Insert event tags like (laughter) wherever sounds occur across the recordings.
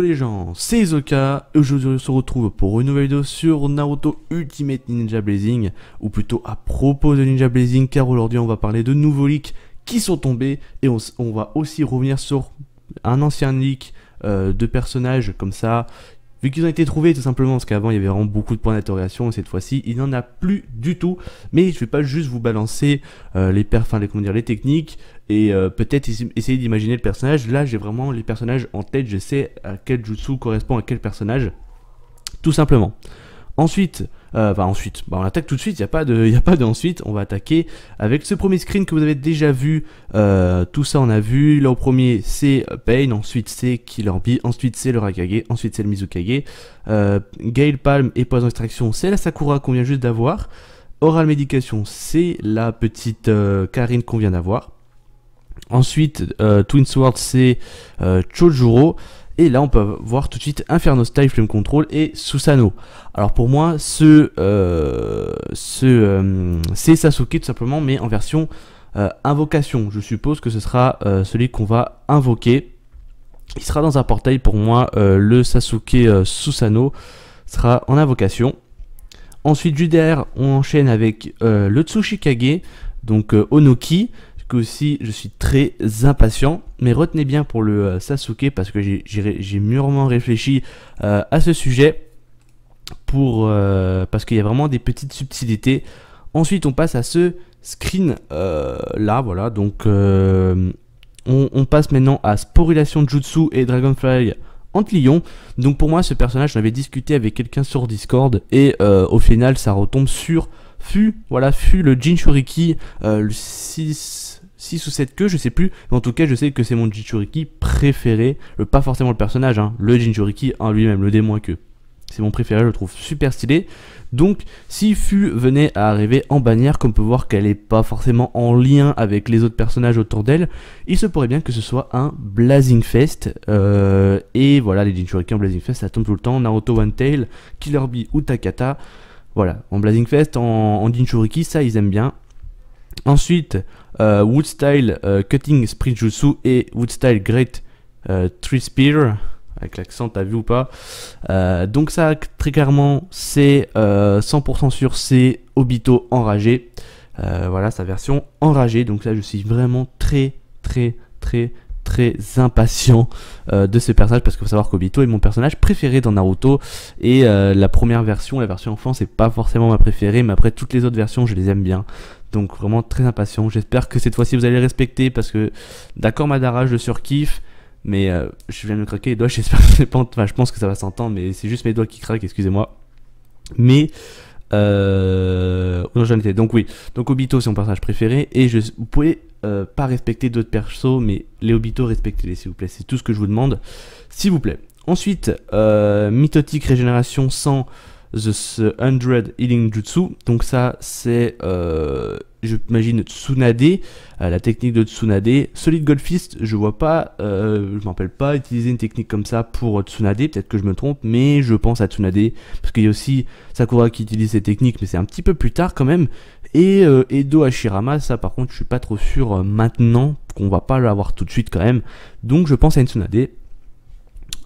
les gens, c'est Zoka. et aujourd'hui on se retrouve pour une nouvelle vidéo sur Naruto Ultimate Ninja Blazing, ou plutôt à propos de Ninja Blazing, car aujourd'hui on va parler de nouveaux leaks qui sont tombés, et on, va aussi revenir sur un ancien leak euh, de personnages comme ça, vu qu'ils ont été trouvés tout simplement, parce qu'avant il y avait vraiment beaucoup de points d'interrogation, et cette fois-ci il n'y en a plus du tout, mais je vais pas juste vous balancer euh, les, enfin, les, les techniques, et euh, peut-être essayer d'imaginer le personnage, là j'ai vraiment les personnages en tête, je sais à quel jutsu correspond à quel personnage, tout simplement. Ensuite, euh, enfin ensuite, bah, on attaque tout de suite, il n'y a pas de, (laughs) de ensuite, on va attaquer avec ce premier screen que vous avez déjà vu, euh, tout ça on a vu, là au premier c'est Pain, ensuite c'est Killer Bee, ensuite c'est le Rakage, ensuite c'est le Mizukage, euh, Gale Palm et Poison Extraction c'est la Sakura qu'on vient juste d'avoir, Oral Medication c'est la petite Karine qu'on vient d'avoir, ensuite Twin Sword c'est Chojuro, et là, on peut voir tout de suite Inferno Style, Flame Control et Susano. Alors pour moi, ce, euh, ce, euh, c'est Sasuke tout simplement, mais en version euh, invocation. Je suppose que ce sera celui qu'on va invoquer. Il sera dans un portail pour moi, le Sasuke Susano sera en invocation. Ensuite, du on enchaîne avec le Tsushikage, donc Onoki aussi je suis très impatient. Mais retenez bien pour le euh, Sasuke parce que j'ai mûrement réfléchi euh, à ce sujet pour, euh, parce qu'il y a vraiment des petites subtilités. Ensuite on passe à ce screen là, voilà, donc on, passe maintenant à Sporulation Jutsu et Dragonfly Antlion. Donc pour moi ce personnage j'en avais discuté avec quelqu'un sur Discord et au final ça retombe sur Fu, voilà, Fu le Jinchuriki, le 6 6 ou 7 queues, je sais plus. Mais en tout cas, je sais que c'est mon Jinchuriki préféré. Le, euh, pas forcément le personnage, hein, le Jinchuriki en lui-même, le démon que queue. C'est mon préféré, je le trouve super stylé. Donc, si Fu venait à arriver en bannière, comme on peut voir qu'elle n'est pas forcément en lien avec les autres personnages autour d'elle, il se pourrait bien que ce soit un Blazing Fest. Euh, et voilà, les Jinchuriki en Blazing Fest, ça tombe tout le temps. Naruto One Tail, Killer Bee ou Takata. Voilà, en Blazing Fest, en, en Jinchuriki, ça ils aiment bien. Ensuite, euh, wood Woodstyle euh, Cutting Sprint Jutsu et Woodstyle Great euh, Tree Spear. Avec l'accent, t'as vu ou pas Donc ça, très clairement, c'est 100% sûr, c'est Obito enragé. voilà sa version enragée. Donc là je suis vraiment très, très, très, très impatient euh, de ce personnage parce qu'il faut savoir qu'Obito est mon personnage préféré dans Naruto et euh, la première version, la version enfant, c'est pas forcément ma préférée, mais après toutes les autres versions, je les aime bien. Donc vraiment très impatient. J'espère que cette fois-ci vous allez respecter parce que d'accord Madara, je le surkiffe. Mais euh, je viens de me craquer les doigts, (laughs) j'espère que pas... je pense que ça va s'entendre, mais c'est juste mes doigts qui craquent, excusez-moi. Mais euh... j'en étais. Donc oui, donc Obito c'est mon personnage préféré et je, vous pouvez euh, pas respecter d'autres persos, mais les Obito, respectez-les s'il vous plaît. C'est tout ce que je vous demande, s'il vous plaît. Ensuite, euh, Mythotique Régénération sans. The 100 Healing Jutsu. Donc ça, c'est, euh, j'imagine, Tsunade, euh, la technique de Tsunade. Solid Gold Fist, je vois pas, euh, je m'en rappelle pas utiliser une technique comme ça pour Tsunade, peut-être que je me trompe, mais je pense à Tsunade, parce qu'il y a aussi Sakura qui utilise Cette technique mais c'est un petit peu plus tard quand même. Et Edo Hashirama, ça par contre, je suis pas trop sûr maintenant, qu'on va pas l'avoir tout de suite quand même. Donc je pense à Tsunade.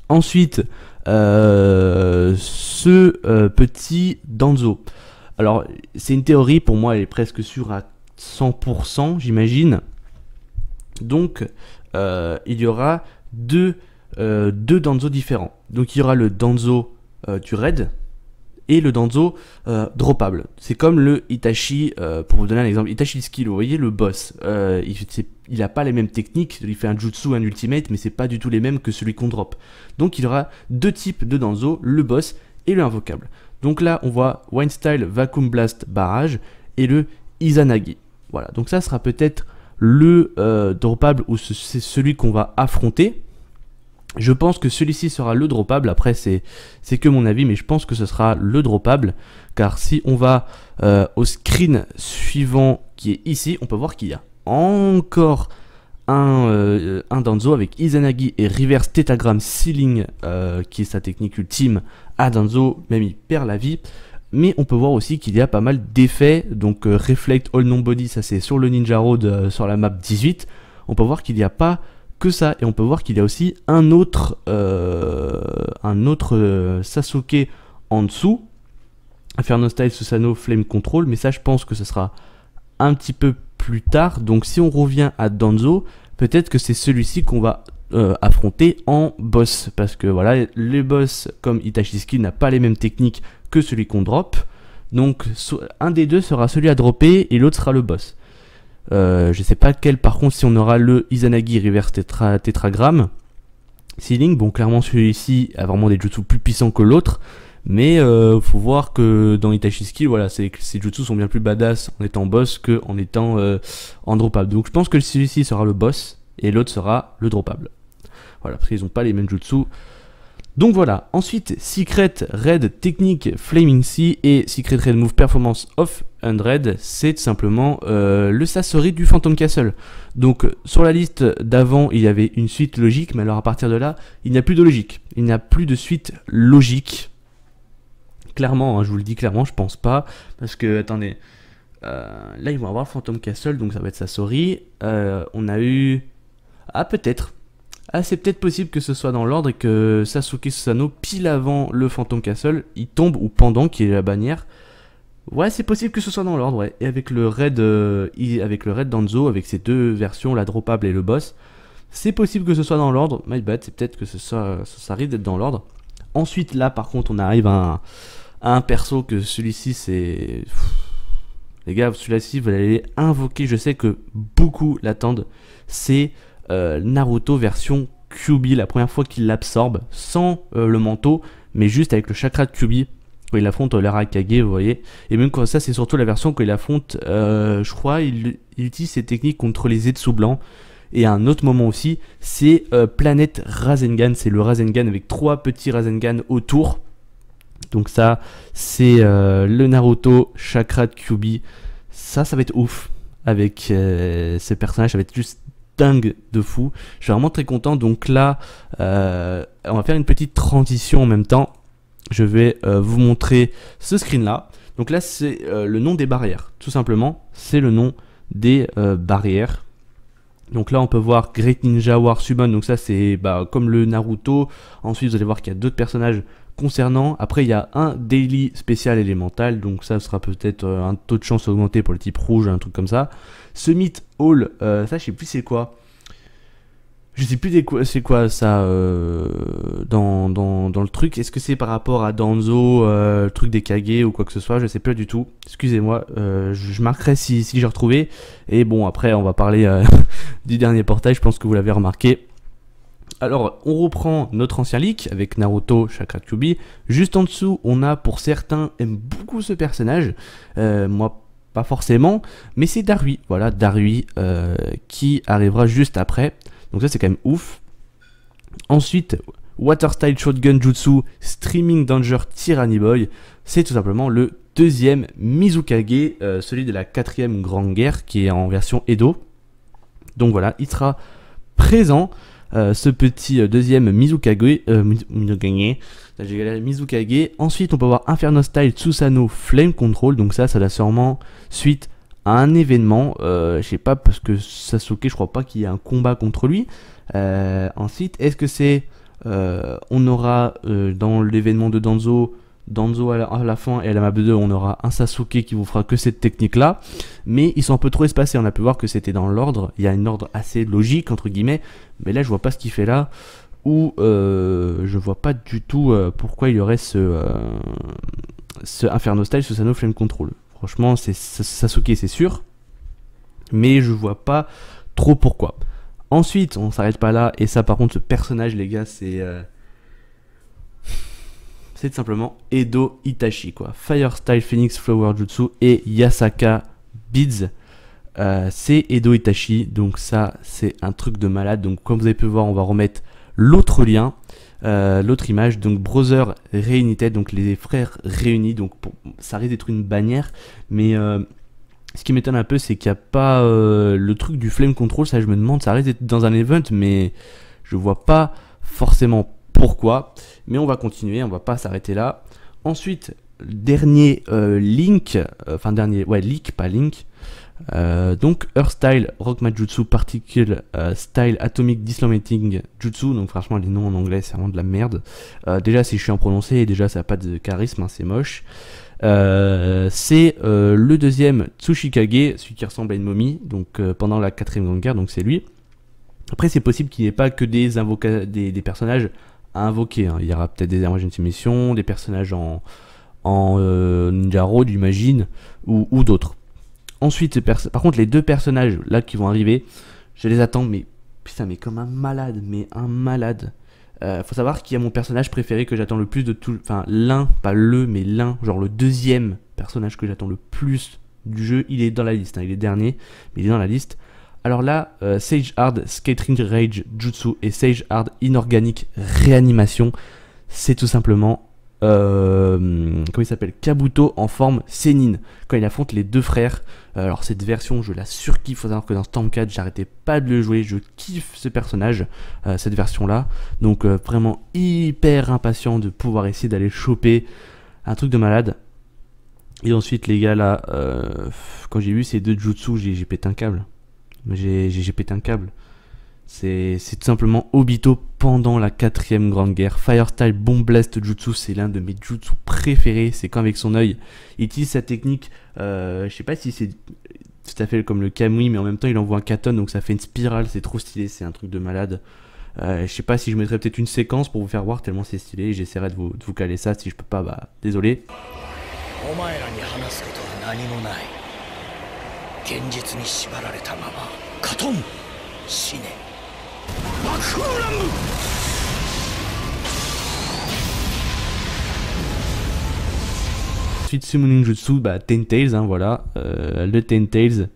Ensuite, euh, ce euh, petit Danzo. Alors, c'est une théorie, pour moi, elle est presque sûre à 100%, j'imagine. Donc, euh, il y aura deux, euh, deux Danzo différents. Donc, il y aura le Danzo du raid et le Danzo droppable. C'est comme le Itachi, pour vous donner un exemple, Itachi Skill, vous voyez, le boss. il, n'a pas les mêmes techniques, il fait un jutsu, un ultimate, mais c'est pas du tout les mêmes que celui qu'on drop. Donc il y aura deux types de Danzo, le boss et le invocable. Donc là, on voit Style, Vacuum Blast, Barrage et le Izanagi. Voilà, donc ça sera peut-être le euh, dropable droppable ou c'est celui qu'on va affronter. Je pense que celui-ci sera le droppable, après c'est que mon avis, mais je pense que ce sera le droppable, car si on va euh, au screen suivant qui est ici, on peut voir qu'il y a encore euh, un, Danzo avec Izanagi et Reverse Tetagram Ceiling, euh, qui est sa technique ultime à Danzo, même il perd la vie. Mais on peut voir aussi qu'il y a pas mal d'effets, donc euh, Reflect All Non Body, ça c'est sur le Ninja Road, sur la map 18. On peut voir qu'il n'y a pas que ça, et on peut voir qu'il y a aussi un autre, un autre Sasuke en dessous, No Style, Susano, Flame Control, mais ça je pense que ce sera un petit peu plus tard. Donc si on revient à Danzo, peut-être que c'est celui-ci qu'on va euh, affronter en boss. Parce que voilà, les boss comme itachiski n'a pas les mêmes techniques que celui qu'on drop. Donc un des deux sera celui à dropper et l'autre sera le boss. Euh, je sais pas quel par contre si on aura le Izanagi Reverse Tetragram. Ceiling, bon clairement celui-ci a vraiment des jutsu plus puissants que l'autre. Mais euh, faut voir que dans Itachi Skill, voilà, ses, jutsu sont bien plus badass en étant boss que étant euh, en droppable. Donc je pense que celui-ci sera le boss et l'autre sera le droppable. Voilà, parce qu'ils n'ont pas les mêmes jutsu. Donc voilà, ensuite Secret Raid Technique Flaming Sea et Secret Red Move Performance of 100, c'est simplement euh, le Sasori du Phantom Castle. Donc sur la liste d'avant, il y avait une suite logique, mais alors à partir de là, il n'y a plus de logique. Il n'y a plus de suite logique Clairement, hein, je vous le dis clairement, je pense pas. Parce que, attendez, euh, là ils vont avoir Phantom Castle, donc ça va être Sasori Euh, on a eu... Ah peut-être. Ah c'est peut-être possible que ce soit dans l'ordre et que Sasuke Susano, pile avant le Phantom Castle, il tombe, ou pendant, qui est la bannière. Ouais, c'est possible que ce soit dans l'ordre, ouais. Et avec le raid, euh, avec le raid d'Anzo, avec ses deux versions, la dropable et le boss, c'est possible que ce soit dans l'ordre. My bad, c'est peut-être que ça arrive d'être dans l'ordre. Ensuite, là, par contre, on arrive à un, un perso que celui-ci c'est... Les gars, celui-ci, vous allez invoquer, je sais que beaucoup l'attendent, c'est euh, Naruto version Kyubi, la première fois qu'il l'absorbe, sans euh, le manteau, mais juste avec le chakra de Kyubi, quand il affronte euh, l'Arakage, vous voyez. Et même quand ça, c'est surtout la version qu'il affronte, je crois, il, utilise ses techniques contre les sous blancs. Et un autre moment aussi, c'est Planète Rasengan, c'est le Rasengan avec trois petits Rasengan autour. Donc ça, c'est euh, le Naruto Chakra de Kyubi. Ça, ça va être ouf avec euh, ces personnages. Ça va être juste dingue de fou. Je suis vraiment très content. Donc là, euh, on va faire une petite transition en même temps. Je vais vous montrer ce screen là. Donc là, c'est le nom des barrières. Tout simplement, c'est le nom des barrières. Donc là, on peut voir Great Ninja War Summon. Donc ça, c'est bah, comme le Naruto. Ensuite, vous allez voir qu'il y a d'autres personnages concernant. Après, il y a un daily spécial élémental, donc ça sera peut-être euh, un taux de chance augmenté pour le type rouge, un truc comme ça. Summit Hall, euh, ça je sais plus c'est quoi. Je sais plus c'est quoi ça euh, dans, dans, dans, le truc. Est-ce que c'est par rapport à Danzo, le truc des Kage ou quoi que ce soit Je sais plus du tout. Excusez-moi, je marquerai si, si j'ai retrouvé. Et bon, après, on va parler (laughs) du dernier portail. Je pense que vous l'avez remarqué. Alors, on reprend notre ancien leak avec Naruto Chakra Kyubi. Juste en dessous, on a pour certains aiment beaucoup ce personnage. Euh, moi, pas forcément, mais c'est Darui. Voilà, Darui euh, qui arrivera juste après. Donc ça, c'est quand même ouf. Ensuite, Water Style Shotgun Jutsu Streaming Danger Tyranny Boy. C'est tout simplement le deuxième Mizukage, euh, celui de la quatrième Grande Guerre, qui est en version Edo. Donc voilà, il sera présent. Euh, ce petit euh, deuxième Mizukage. Euh, Mizukage, Mizukage. Ensuite, on peut avoir Inferno Style Tsusano Flame Control. Donc ça, ça l'a sûrement suite à un événement. je sais pas, parce que Sasuke, je crois pas qu'il y ait un combat contre lui. ensuite, est-ce que c'est... on aura dans l'événement de Danzo Danzo à la, fin et à la map 2, on aura un Sasuke qui vous fera que cette technique-là. Mais ils sont un peu trop espacés. On a pu voir que c'était dans l'ordre. Il y a un ordre assez logique, entre guillemets. Mais là, je vois pas ce qu'il fait là. Ou euh, je vois pas du tout euh, pourquoi il y aurait ce, euh, ce Inferno Style, ce Sano Flame Control. Franchement, c'est Sasuke, c'est sûr. Mais je vois pas trop pourquoi. Ensuite, on s'arrête pas là. Et ça, par contre, ce personnage, les gars, c'est c'est simplement Edo Itachi, quoi. Firestyle Phoenix Flower Jutsu et Yasaka Beads. Euh, c'est Edo Itachi, donc ça c'est un truc de malade. Donc comme vous avez pu voir, on va remettre l'autre lien, euh, l'autre image, donc Brother Reunited, donc les frères réunis, donc ça risque d'être une bannière, mais euh, ce qui m'étonne un peu c'est qu'il n'y a pas le truc du flame control, ça je me demande, ça risque d'être dans un event, mais je vois pas forcément pourquoi. Mais on va continuer, on va pas s'arrêter là. Ensuite, dernier euh, link, euh, enfin dernier, ouais, leak, pas link. Euh, donc Earth Style, Rock Majutsu, Particle, Style, Atomic Dislomating Jutsu, donc franchement les noms en anglais c'est vraiment de la merde. Euh, déjà suis en prononcé et déjà ça n'a pas de charisme, hein, c'est moche. c'est le deuxième Tsushikage, celui qui ressemble à une momie, donc pendant la quatrième grande guerre, donc c'est lui. Après c'est possible qu'il n'y ait pas que des, des, des personnages à invoquer. Hein. Il y aura peut-être des de missions, des personnages en, en euh, Ninja j'imagine, ou, d'autres. Ensuite, par contre, les deux personnages là qui vont arriver, je les attends, mais putain, mais comme un malade, mais un malade. Euh, faut savoir qui a mon personnage préféré que j'attends le plus de tout. Enfin, l'un, pas le, mais l'un, genre le deuxième personnage que j'attends le plus du jeu. Il est dans la liste, hein, il est dernier, mais il est dans la liste. Alors là, euh, Sage Hard Scattering Rage Jutsu et Sage Hard Inorganic Réanimation, c'est tout simplement. Euh, comment il s'appelle Kabuto en forme sénine quand il affronte les deux frères euh, alors cette version je la surkiffe faut savoir que dans Storm 4 j'arrêtais pas de le jouer je kiffe ce personnage cette version là donc vraiment hyper impatient de pouvoir essayer d'aller choper un truc de malade et ensuite les gars là quand j'ai vu ces deux jutsu j'ai pété un câble j'ai pété un câble. C'est tout simplement Obito pendant la quatrième grande guerre. Firestyle Bomb Blast Jutsu, c'est l'un de mes Jutsu préférés. C'est quand avec son œil, il utilise sa technique. Euh, je sais pas si c'est tout à fait comme le Kamui, mais en même temps il envoie un katon, donc ça fait une spirale. C'est trop stylé, c'est un truc de malade. Euh, je sais pas si je mettrais peut-être une séquence pour vous faire voir tellement c'est stylé. J'essaierai de vous, de vous caler ça. Si je peux pas, bah désolé. Suite Summoning Jutsu, bah, Ten Tails, hein, voilà, euh, le Ten Tails.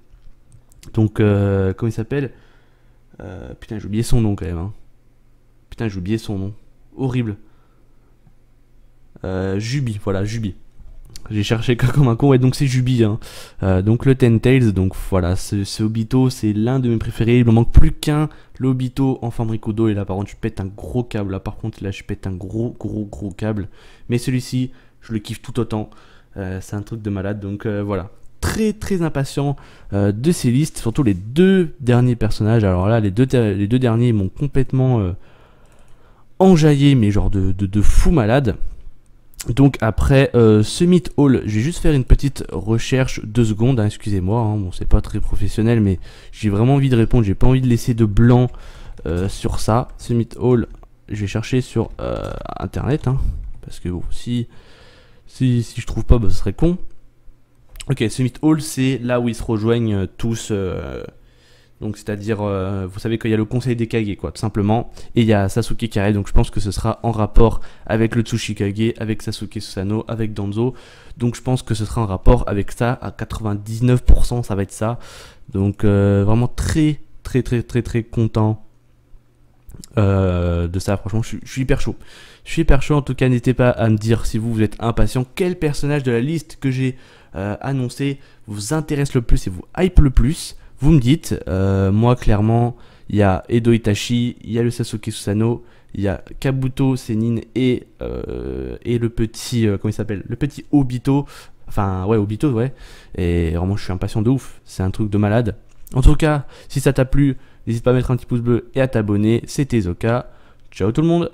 Donc, euh, comment il s'appelle euh, Putain, j'ai oublié son nom quand même. Hein. Putain, j'ai oublié son nom. Horrible. Euh, Jubi, voilà, Jubi. J'ai cherché comme un con, et donc c'est Jubi. Hein. Euh, donc le Ten Tails, donc voilà, ce, ce Obito, c'est l'un de mes préférés. Il me manque plus qu'un, l'Obito en forme d'eau. Et là, par contre, je pète un gros câble. Là, par contre, là, je pète un gros, gros, gros câble. Mais celui-ci, je le kiffe tout autant. Euh, c'est un truc de malade, donc euh, voilà. Très, très impatient de ces listes, surtout les deux derniers personnages. Alors là, les deux, les deux derniers m'ont complètement enjaillé, mais genre de, de fou malade donc après euh, ce Summit Hall, je vais juste faire une petite recherche, deux secondes, hein, excusez-moi, hein, bon c'est pas très professionnel mais j'ai vraiment envie de répondre, j'ai pas envie de laisser de blanc euh, sur ça. Summit Hall, je vais chercher sur euh, internet, hein, parce que si, si, je trouve pas, bah, ce serait con. Ok, Summit Hall c'est là où ils se rejoignent tous donc, c'est-à-dire, euh, vous savez qu'il y a le conseil des Kage, quoi, tout simplement. Et il y a Sasuke qui donc je pense que ce sera en rapport avec le Tsushikage, avec Sasuke Susano, avec Danzo. Donc, je pense que ce sera en rapport avec ça. À 99%, ça va être ça. Donc, euh, vraiment très, très, très, très, très content euh, de ça. Franchement, je, je, suis hyper chaud. Je suis hyper chaud. En tout cas, n'hésitez pas à me dire si vous, vous êtes impatient, quel personnage de la liste que j'ai annoncé vous intéresse le plus et vous hype le plus. Vous me dites, euh, moi clairement, il y a Edo Itachi, il y a le Sasuke Susano, il y a Kabuto Senin et, euh, et le petit, euh, comment il s'appelle Le petit Obito. Enfin, ouais, Obito, ouais. Et vraiment, je suis impatient de ouf. C'est un truc de malade. En tout cas, si ça t'a plu, n'hésite pas à mettre un petit pouce bleu et à t'abonner. C'était Zoka. Ciao tout le monde